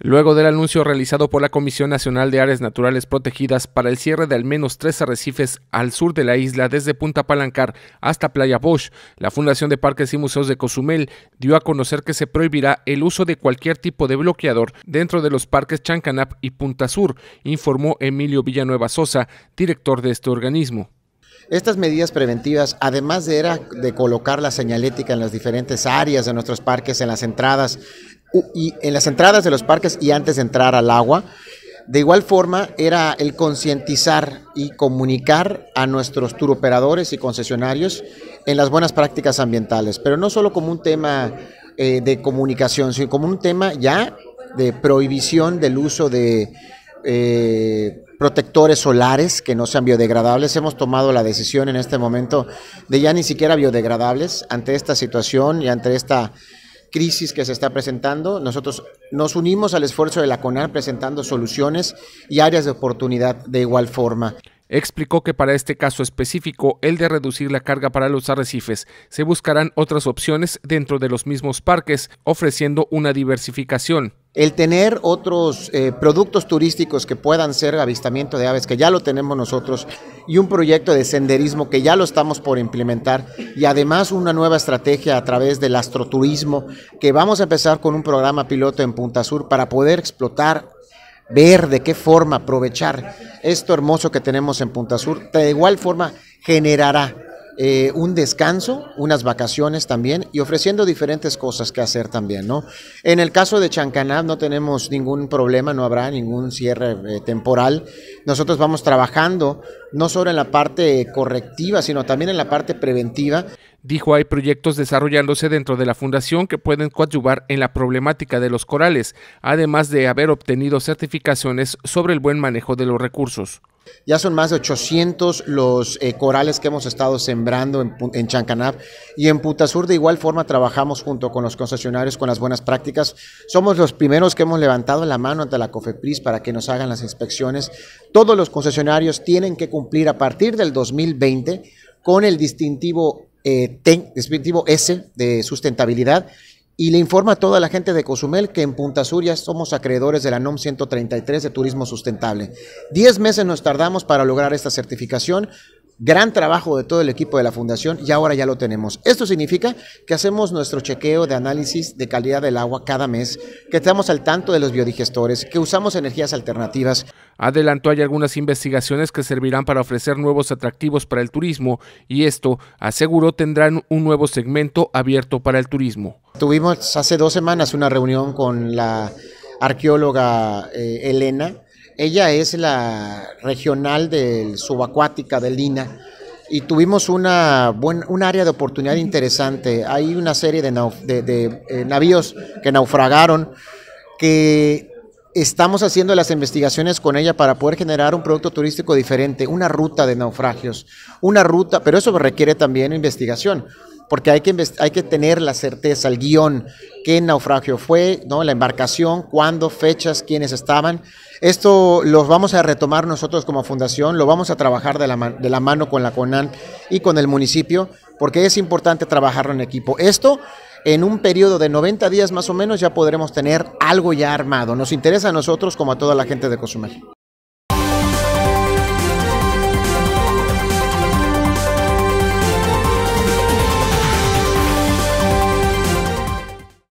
Luego del anuncio realizado por la Comisión Nacional de Áreas Naturales Protegidas para el cierre de al menos tres arrecifes al sur de la isla desde Punta Palancar hasta Playa Bosch, la Fundación de Parques y Museos de Cozumel dio a conocer que se prohibirá el uso de cualquier tipo de bloqueador dentro de los parques Chancanap y Punta Sur, informó Emilio Villanueva Sosa, director de este organismo. Estas medidas preventivas, además de, de colocar la señalética en las diferentes áreas de nuestros parques, en las entradas y en las entradas de los parques y antes de entrar al agua. De igual forma, era el concientizar y comunicar a nuestros turoperadores y concesionarios en las buenas prácticas ambientales, pero no solo como un tema eh, de comunicación, sino como un tema ya de prohibición del uso de eh, protectores solares que no sean biodegradables. Hemos tomado la decisión en este momento de ya ni siquiera biodegradables ante esta situación y ante esta crisis que se está presentando. Nosotros nos unimos al esfuerzo de la CONAR presentando soluciones y áreas de oportunidad de igual forma. Explicó que para este caso específico, el de reducir la carga para los arrecifes, se buscarán otras opciones dentro de los mismos parques, ofreciendo una diversificación el tener otros eh, productos turísticos que puedan ser avistamiento de aves, que ya lo tenemos nosotros, y un proyecto de senderismo que ya lo estamos por implementar, y además una nueva estrategia a través del astroturismo, que vamos a empezar con un programa piloto en Punta Sur para poder explotar ver de qué forma aprovechar esto hermoso que tenemos en Punta Sur, de igual forma generará eh, un descanso, unas vacaciones también y ofreciendo diferentes cosas que hacer también, ¿no? En el caso de Chancaná no tenemos ningún problema, no habrá ningún cierre eh, temporal. Nosotros vamos trabajando no solo en la parte correctiva, sino también en la parte preventiva. Dijo, hay proyectos desarrollándose dentro de la fundación que pueden coadyuvar en la problemática de los corales, además de haber obtenido certificaciones sobre el buen manejo de los recursos. Ya son más de 800 los eh, corales que hemos estado sembrando en, Chancanab. y en Putasur de igual forma trabajamos junto con los concesionarios con las buenas prácticas. Somos los primeros que hemos levantado la mano ante la COFEPRIS para que nos hagan las inspecciones. Todos los concesionarios tienen que cumplir a partir del 2020 con el distintivo eh, distintivo S de sustentabilidad y le informa a toda la gente de Cozumel que en Punta Sur ya somos acreedores de la NOM 133 de Turismo Sustentable. Diez meses nos tardamos para lograr esta certificación. Gran trabajo de todo el equipo de la fundación y ahora ya lo tenemos. Esto significa que hacemos nuestro chequeo de análisis de calidad del agua cada mes, que estamos al tanto de los biodigestores, que usamos energías alternativas. Adelantó hay algunas investigaciones que servirán para ofrecer nuevos atractivos para el turismo y esto, aseguró, tendrán un nuevo segmento abierto para el turismo. Tuvimos hace dos semanas una reunión con la arqueóloga eh, Elena. Ella es la regional del subacuática de Lina y tuvimos una un área de oportunidad interesante. Hay una serie de, de, eh, navíos que naufragaron que Estamos haciendo las investigaciones con ella para poder generar un producto turístico diferente, una ruta de naufragios, una ruta, pero eso requiere también investigación porque hay que, tener la certeza, el guión, qué naufragio fue, ¿no? la embarcación, cuándo, fechas, quiénes estaban. Esto lo vamos a retomar nosotros como fundación, lo vamos a trabajar de la, de la mano con la CONAN y con el municipio, porque es importante trabajarlo en equipo. Esto en un periodo de 90 días más o menos ya podremos tener algo ya armado. Nos interesa a nosotros como a toda la gente de Cozumel.